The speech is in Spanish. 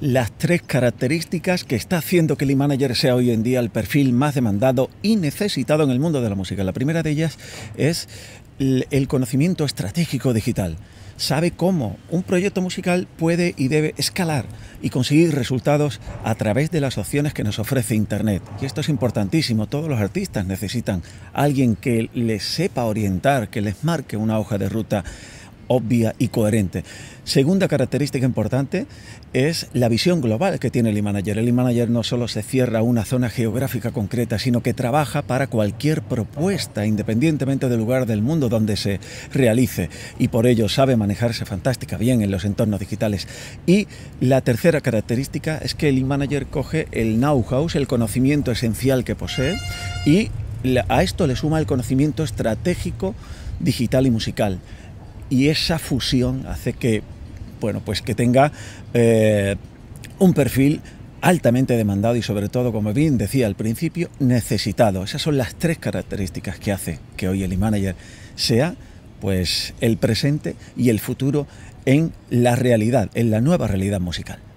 las tres características que está haciendo que el manager sea hoy en día el perfil más demandado y necesitado en el mundo de la música. La primera de ellas es el conocimiento estratégico digital. Sabe cómo un proyecto musical puede y debe escalar y conseguir resultados a través de las opciones que nos ofrece Internet. Y esto es importantísimo. Todos los artistas necesitan a alguien que les sepa orientar, que les marque una hoja de ruta obvia y coherente. Segunda característica importante es la visión global que tiene el e-manager. El e-manager no solo se cierra a una zona geográfica concreta, sino que trabaja para cualquier propuesta, independientemente del lugar del mundo donde se realice, y por ello sabe manejarse fantástica bien en los entornos digitales. Y la tercera característica es que el e-manager coge el know-how, el conocimiento esencial que posee, y a esto le suma el conocimiento estratégico digital y musical y esa fusión hace que, bueno, pues que tenga eh, un perfil altamente demandado y sobre todo, como bien decía al principio, necesitado. Esas son las tres características que hace que hoy el e-manager sea pues el presente y el futuro en la realidad, en la nueva realidad musical.